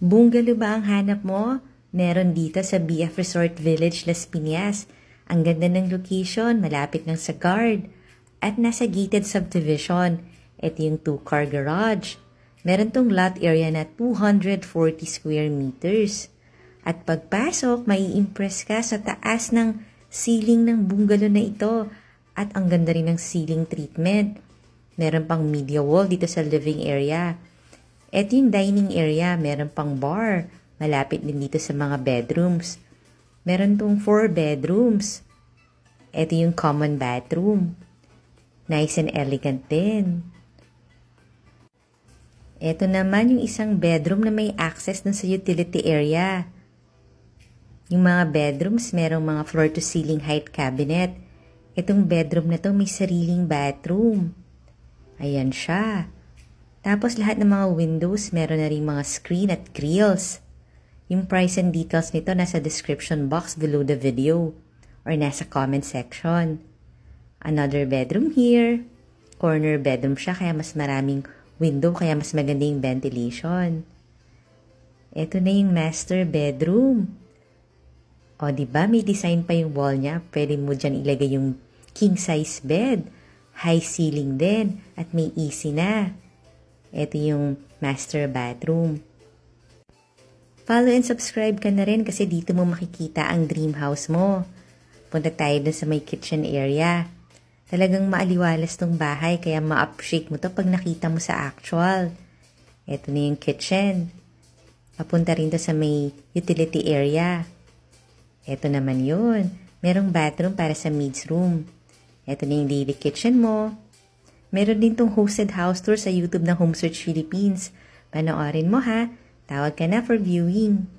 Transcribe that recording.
Bungalo ba ang hanap mo? Meron dito sa BF Resort Village, Las Piñas. Ang ganda ng location, malapit ng sa guard. At nasa gated subdivision. Ito yung two-car garage. Meron tong lot area na 240 square meters. At pagpasok, maiimpress ka sa taas ng ceiling ng bungalow na ito. At ang ganda rin ng ceiling treatment. Meron pang media wall dito sa living area. Ito yung dining area. Meron pang bar. Malapit din dito sa mga bedrooms. Meron tong four bedrooms. Ito yung common bathroom. Nice and elegant din. Ito naman yung isang bedroom na may access dun sa utility area. Yung mga bedrooms, merong mga floor-to-ceiling height cabinet. Itong bedroom na to may sariling bathroom. Ayan siya. Tapos lahat ng mga windows, meron na rin mga screen at grills. Yung price and details nito nasa description box below the video or nasa comment section. Another bedroom here. Corner bedroom siya kaya mas maraming window kaya mas maganda yung ventilation. Ito na yung master bedroom. O, di ba may design pa yung wall niya? Pwede mo dyan ilagay yung king size bed. High ceiling din at may easy na. Ito yung master bathroom. Follow and subscribe ka na rin kasi dito mo makikita ang dream house mo. Punta tayo dun sa may kitchen area. Talagang maaliwalas tong bahay kaya ma-appreciate mo to pag nakita mo sa actual. Ito na yung kitchen. Papunta rin to sa may utility area. Ito naman yun. Merong bathroom para sa maid's room. Ito na yung daily kitchen mo. Meron din tong hosted house tour sa YouTube ng Home Search Philippines. Panoorin mo ha. Tawag ka na for viewing.